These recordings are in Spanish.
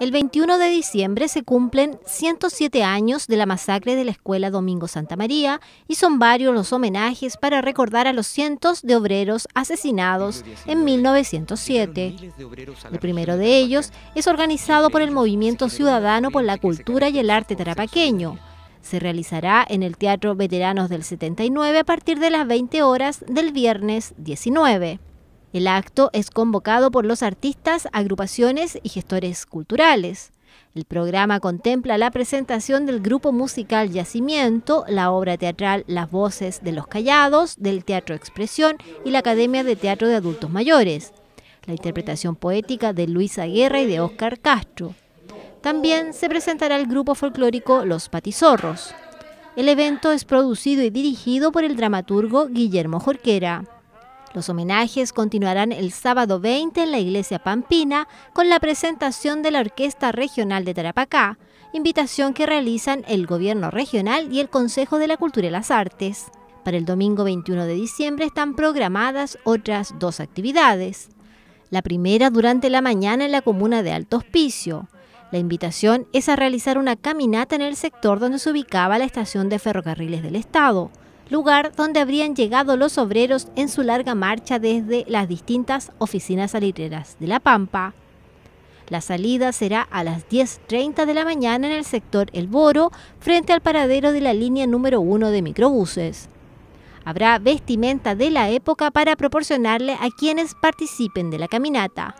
El 21 de diciembre se cumplen 107 años de la masacre de la escuela Domingo Santa María y son varios los homenajes para recordar a los cientos de obreros asesinados en 1907. El primero de ellos es organizado por el Movimiento Ciudadano por la Cultura y el Arte Tarapaqueño, se realizará en el Teatro Veteranos del 79 a partir de las 20 horas del viernes 19. El acto es convocado por los artistas, agrupaciones y gestores culturales. El programa contempla la presentación del grupo musical Yacimiento, la obra teatral Las Voces de los Callados, del Teatro Expresión y la Academia de Teatro de Adultos Mayores, la interpretación poética de Luisa Guerra y de Óscar Castro. También se presentará el grupo folclórico Los Patizorros. El evento es producido y dirigido por el dramaturgo Guillermo Jorquera. Los homenajes continuarán el sábado 20 en la iglesia Pampina con la presentación de la Orquesta Regional de Tarapacá, invitación que realizan el Gobierno Regional y el Consejo de la Cultura y las Artes. Para el domingo 21 de diciembre están programadas otras dos actividades. La primera durante la mañana en la comuna de Alto Hospicio. La invitación es a realizar una caminata en el sector donde se ubicaba la estación de ferrocarriles del Estado lugar donde habrían llegado los obreros en su larga marcha desde las distintas oficinas salitreras de La Pampa. La salida será a las 10.30 de la mañana en el sector El Boro, frente al paradero de la línea número 1 de microbuses. Habrá vestimenta de la época para proporcionarle a quienes participen de la caminata.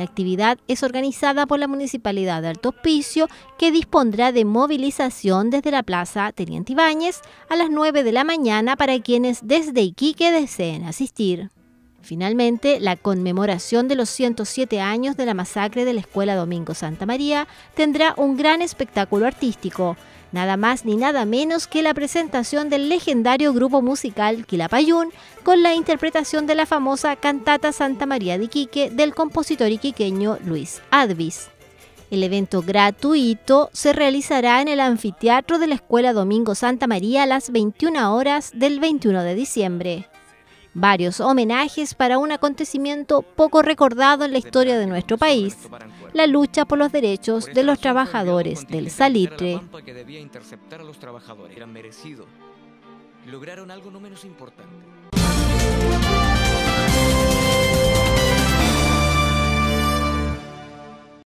La actividad es organizada por la Municipalidad de Alto Hospicio, que dispondrá de movilización desde la Plaza Teniente Ibáñez a las 9 de la mañana para quienes desde Iquique deseen asistir. Finalmente, la conmemoración de los 107 años de la masacre de la Escuela Domingo Santa María tendrá un gran espectáculo artístico nada más ni nada menos que la presentación del legendario grupo musical Quilapayún con la interpretación de la famosa cantata Santa María de Iquique del compositor iquiqueño Luis Advis. El evento gratuito se realizará en el anfiteatro de la Escuela Domingo Santa María a las 21 horas del 21 de diciembre. Varios homenajes para un acontecimiento poco recordado en la historia de nuestro país la lucha por los derechos de los trabajadores del salitre. Que debía interceptar a los trabajadores. Era merecido. Lograron algo no menos importante.